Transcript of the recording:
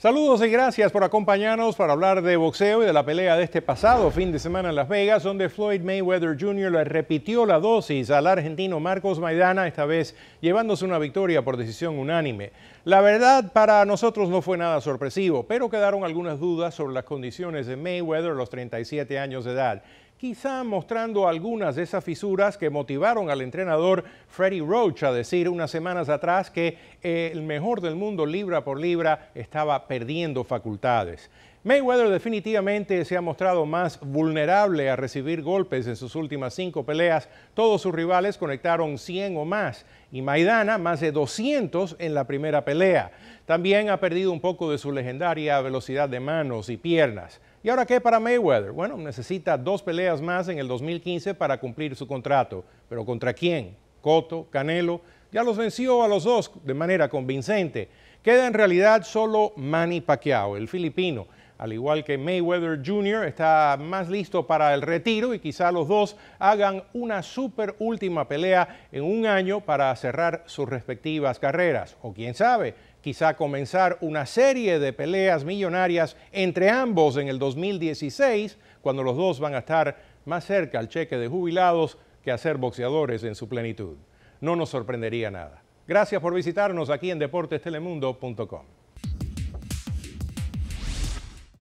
Saludos y gracias por acompañarnos para hablar de boxeo y de la pelea de este pasado fin de semana en Las Vegas, donde Floyd Mayweather Jr. le repitió la dosis al argentino Marcos Maidana, esta vez llevándose una victoria por decisión unánime. La verdad para nosotros no fue nada sorpresivo, pero quedaron algunas dudas sobre las condiciones de Mayweather a los 37 años de edad quizá mostrando algunas de esas fisuras que motivaron al entrenador Freddie Roach a decir unas semanas atrás que el mejor del mundo libra por libra estaba perdiendo facultades. Mayweather definitivamente se ha mostrado más vulnerable a recibir golpes en sus últimas cinco peleas. Todos sus rivales conectaron 100 o más y Maidana más de 200 en la primera pelea. También ha perdido un poco de su legendaria velocidad de manos y piernas. ¿Y ahora qué para Mayweather? Bueno, necesita dos peleas más en el 2015 para cumplir su contrato. ¿Pero contra quién? Coto, Canelo. Ya los venció a los dos de manera convincente. Queda en realidad solo Manny Pacquiao, el filipino al igual que Mayweather Jr., está más listo para el retiro y quizá los dos hagan una super última pelea en un año para cerrar sus respectivas carreras. O quién sabe, quizá comenzar una serie de peleas millonarias entre ambos en el 2016, cuando los dos van a estar más cerca al cheque de jubilados que a ser boxeadores en su plenitud. No nos sorprendería nada. Gracias por visitarnos aquí en deportestelemundo.com.